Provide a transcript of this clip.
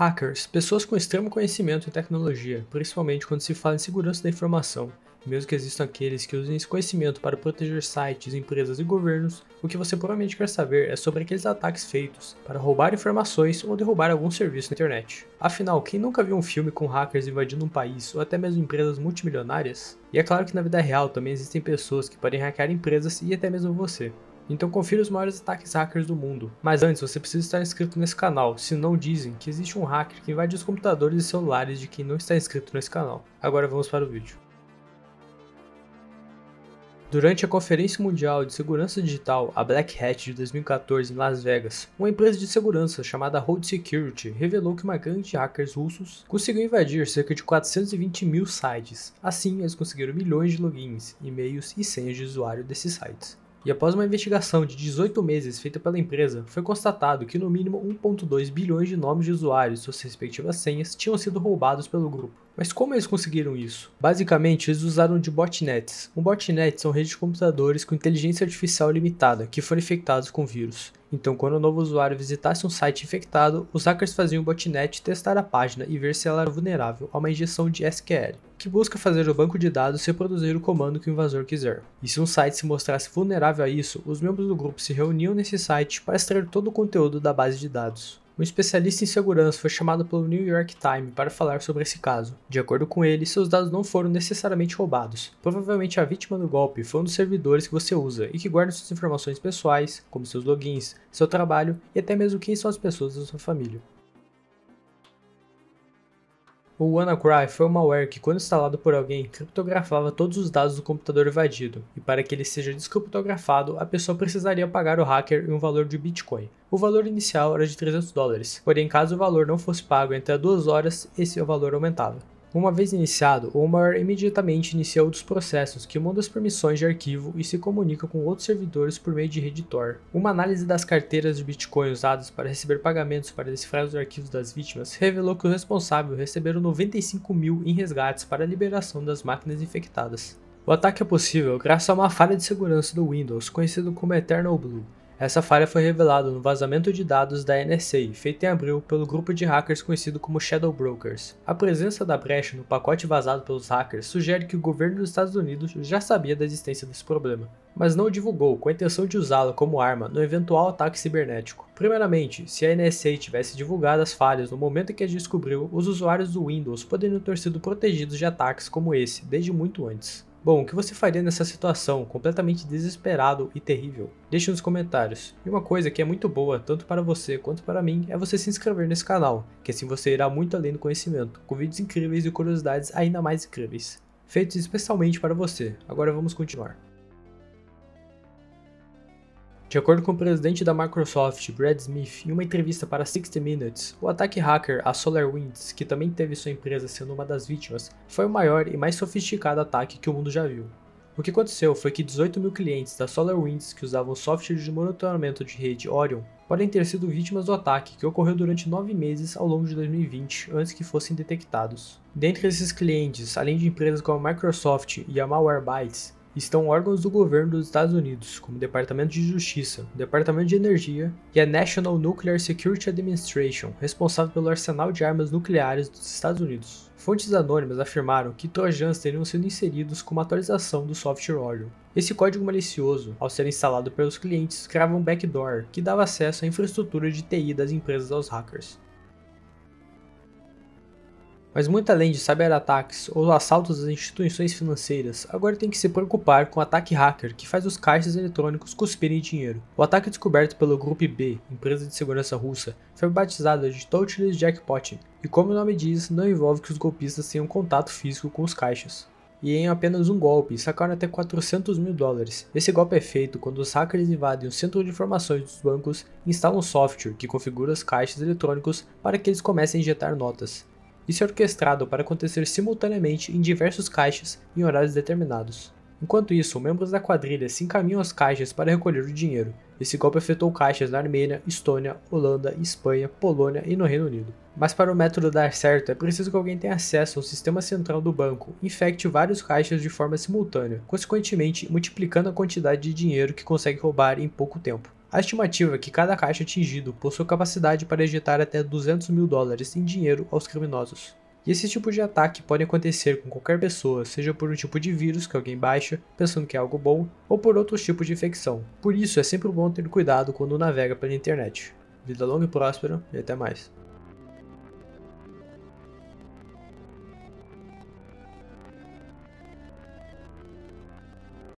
Hackers, pessoas com extremo conhecimento em tecnologia, principalmente quando se fala em segurança da informação. Mesmo que existam aqueles que usem esse conhecimento para proteger sites, empresas e governos, o que você provavelmente quer saber é sobre aqueles ataques feitos para roubar informações ou derrubar algum serviço na internet. Afinal, quem nunca viu um filme com hackers invadindo um país ou até mesmo empresas multimilionárias? E é claro que na vida real também existem pessoas que podem hackear empresas e até mesmo você. Então confira os maiores ataques hackers do mundo. Mas antes, você precisa estar inscrito nesse canal, se não dizem que existe um hacker que invade os computadores e celulares de quem não está inscrito nesse canal. Agora vamos para o vídeo. Durante a Conferência Mundial de Segurança Digital, a Black Hat de 2014 em Las Vegas, uma empresa de segurança chamada Hold Security revelou que uma gangue de hackers russos conseguiu invadir cerca de 420 mil sites. Assim, eles conseguiram milhões de logins, e-mails e senhas de usuário desses sites. E após uma investigação de 18 meses feita pela empresa, foi constatado que no mínimo 1,2 bilhões de nomes de usuários e suas respectivas senhas tinham sido roubados pelo grupo. Mas como eles conseguiram isso? Basicamente, eles usaram de botnets. Um botnet são redes de computadores com inteligência artificial limitada que foram infectados com vírus. Então, quando um novo usuário visitasse um site infectado, os hackers faziam o botnet testar a página e ver se ela era vulnerável a uma injeção de SQL, que busca fazer o banco de dados reproduzir o comando que o invasor quiser. E se um site se mostrasse vulnerável a isso, os membros do grupo se reuniam nesse site para extrair todo o conteúdo da base de dados. Um especialista em segurança foi chamado pelo New York Times para falar sobre esse caso. De acordo com ele, seus dados não foram necessariamente roubados. Provavelmente a vítima do golpe foi um dos servidores que você usa e que guarda suas informações pessoais, como seus logins, seu trabalho e até mesmo quem são as pessoas da sua família. O WannaCry foi um malware que, quando instalado por alguém, criptografava todos os dados do computador invadido, e para que ele seja descriptografado, a pessoa precisaria pagar o hacker em um valor de Bitcoin. O valor inicial era de 300 dólares, porém, caso o valor não fosse pago entre duas horas, esse valor aumentava. Uma vez iniciado, Omar imediatamente inicia outros processos que mudam as permissões de arquivo e se comunica com outros servidores por meio de Reditor. Uma análise das carteiras de Bitcoin usadas para receber pagamentos para decifrar os arquivos das vítimas revelou que o responsável receberam 95 mil em resgates para a liberação das máquinas infectadas. O ataque é possível graças a uma falha de segurança do Windows, conhecido como Eternal Blue, essa falha foi revelada no vazamento de dados da NSA, feito em abril pelo grupo de hackers conhecido como Shadow Brokers. A presença da brecha no pacote vazado pelos hackers sugere que o governo dos Estados Unidos já sabia da existência desse problema, mas não divulgou com a intenção de usá-lo como arma no eventual ataque cibernético. Primeiramente, se a NSA tivesse divulgado as falhas no momento em que as descobriu, os usuários do Windows poderiam ter sido protegidos de ataques como esse desde muito antes. Bom, o que você faria nessa situação completamente desesperado e terrível? Deixe nos comentários. E uma coisa que é muito boa, tanto para você quanto para mim, é você se inscrever nesse canal, que assim você irá muito além do conhecimento, com vídeos incríveis e curiosidades ainda mais incríveis, feitos especialmente para você. Agora vamos continuar. De acordo com o presidente da Microsoft, Brad Smith, em uma entrevista para 60 Minutes, o ataque hacker à SolarWinds, que também teve sua empresa sendo uma das vítimas, foi o maior e mais sofisticado ataque que o mundo já viu. O que aconteceu foi que 18 mil clientes da SolarWinds que usavam software de monitoramento de rede Orion podem ter sido vítimas do ataque que ocorreu durante nove meses ao longo de 2020, antes que fossem detectados. Dentre esses clientes, além de empresas como a Microsoft e a Malwarebytes, estão órgãos do governo dos Estados Unidos, como o Departamento de Justiça, o Departamento de Energia e a National Nuclear Security Administration, responsável pelo arsenal de armas nucleares dos Estados Unidos. Fontes anônimas afirmaram que trojans teriam sido inseridos como atualização do software Orion. Esse código malicioso, ao ser instalado pelos clientes, criava um backdoor que dava acesso à infraestrutura de TI das empresas aos hackers. Mas muito além de cyberataques ou assaltos às instituições financeiras, agora tem que se preocupar com o ataque hacker que faz os caixas eletrônicos cuspirem dinheiro. O ataque descoberto pelo Grupo B, empresa de segurança russa, foi batizado de Totalist Jackpotting, e como o nome diz, não envolve que os golpistas tenham contato físico com os caixas. E em apenas um golpe, sacaram até 400 mil dólares. Esse golpe é feito quando os hackers invadem o centro de informações dos bancos e instalam um software que configura os caixas eletrônicos para que eles comecem a injetar notas e ser orquestrado para acontecer simultaneamente em diversos caixas em horários determinados. Enquanto isso, membros da quadrilha se encaminham às caixas para recolher o dinheiro. Esse golpe afetou caixas na Armênia, Estônia, Holanda, Espanha, Polônia e no Reino Unido. Mas para o método dar certo, é preciso que alguém tenha acesso ao sistema central do banco e infecte vários caixas de forma simultânea, consequentemente multiplicando a quantidade de dinheiro que consegue roubar em pouco tempo. A estimativa é que cada caixa atingido possui capacidade para ejetar até 200 mil dólares em dinheiro aos criminosos. E esse tipo de ataque pode acontecer com qualquer pessoa, seja por um tipo de vírus que alguém baixa, pensando que é algo bom, ou por outros tipos de infecção. Por isso é sempre bom ter cuidado quando navega pela internet. Vida longa e próspera e até mais.